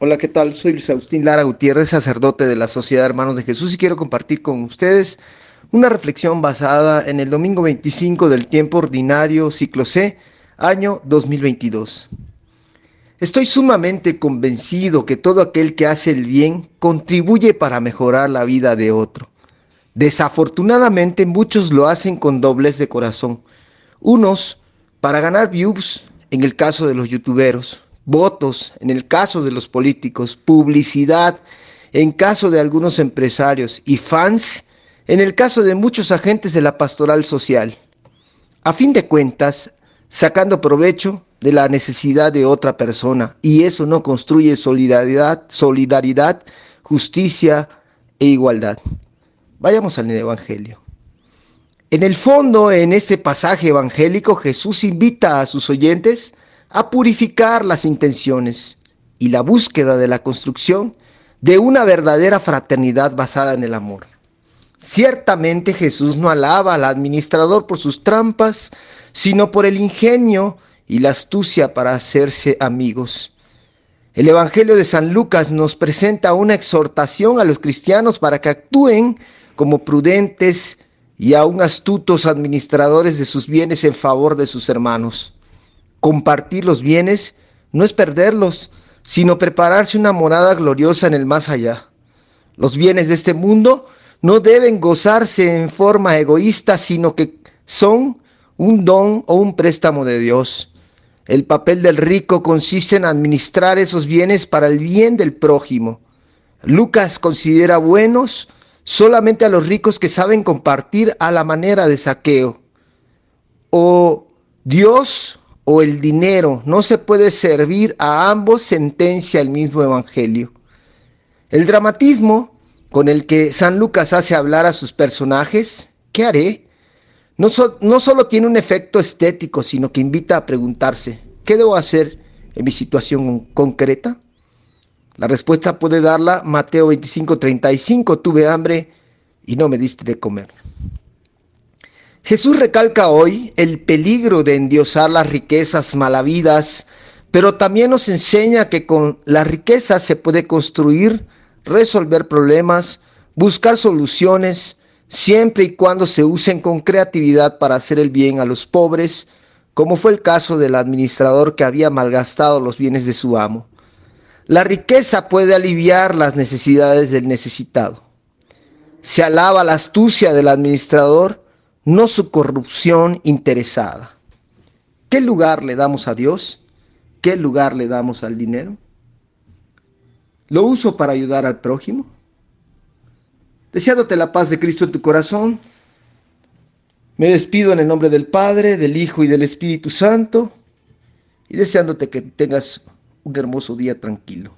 Hola, ¿qué tal? Soy Luis Agustín Lara Gutiérrez, sacerdote de la Sociedad Hermanos de Jesús y quiero compartir con ustedes una reflexión basada en el domingo 25 del tiempo ordinario, ciclo C, año 2022. Estoy sumamente convencido que todo aquel que hace el bien contribuye para mejorar la vida de otro. Desafortunadamente muchos lo hacen con dobles de corazón. Unos para ganar views, en el caso de los youtuberos, votos en el caso de los políticos, publicidad en caso de algunos empresarios y fans en el caso de muchos agentes de la pastoral social. A fin de cuentas, sacando provecho de la necesidad de otra persona y eso no construye solidaridad, solidaridad, justicia e igualdad. Vayamos al evangelio. En el fondo, en este pasaje evangélico, Jesús invita a sus oyentes a purificar las intenciones y la búsqueda de la construcción de una verdadera fraternidad basada en el amor. Ciertamente Jesús no alaba al administrador por sus trampas, sino por el ingenio y la astucia para hacerse amigos. El Evangelio de San Lucas nos presenta una exhortación a los cristianos para que actúen como prudentes y aún astutos administradores de sus bienes en favor de sus hermanos. Compartir los bienes no es perderlos, sino prepararse una morada gloriosa en el más allá. Los bienes de este mundo no deben gozarse en forma egoísta, sino que son un don o un préstamo de Dios. El papel del rico consiste en administrar esos bienes para el bien del prójimo. Lucas considera buenos solamente a los ricos que saben compartir a la manera de saqueo. O Dios o el dinero. No se puede servir a ambos, sentencia el mismo Evangelio. El dramatismo con el que San Lucas hace hablar a sus personajes, ¿qué haré? No, solo tiene un efecto estético, sino que invita a preguntarse, ¿qué debo hacer en mi situación concreta? La respuesta puede darla Mateo 25:35, tuve hambre y no me diste de comer. Jesús recalca hoy el peligro de endiosar las riquezas malavidas, pero también nos enseña que con las riquezas se puede construir, resolver problemas, buscar soluciones, siempre y cuando se usen con creatividad para hacer el bien a los pobres, como fue el caso del administrador que había malgastado los bienes de su amo. La riqueza puede aliviar las necesidades del necesitado. Se alaba la astucia del administrador, no su corrupción interesada. ¿Qué lugar le damos a Dios? ¿Qué lugar le damos al dinero? ¿Lo uso para ayudar al prójimo? Deseándote la paz de Cristo en tu corazón, me despido en el nombre del Padre, del Hijo y del Espíritu Santo y deseándote que tengas un hermoso día tranquilo.